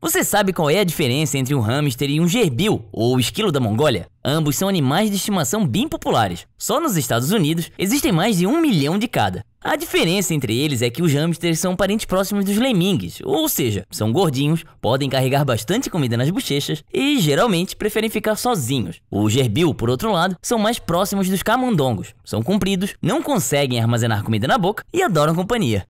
Você sabe qual é a diferença entre um hamster e um gerbil, ou esquilo da Mongólia? Ambos são animais de estimação bem populares. Só nos Estados Unidos existem mais de um milhão de cada. A diferença entre eles é que os hamsters são parentes próximos dos lemingues, ou seja, são gordinhos, podem carregar bastante comida nas bochechas e geralmente preferem ficar sozinhos. Os gerbil, por outro lado, são mais próximos dos camundongos, são compridos, não conseguem armazenar comida na boca e adoram companhia.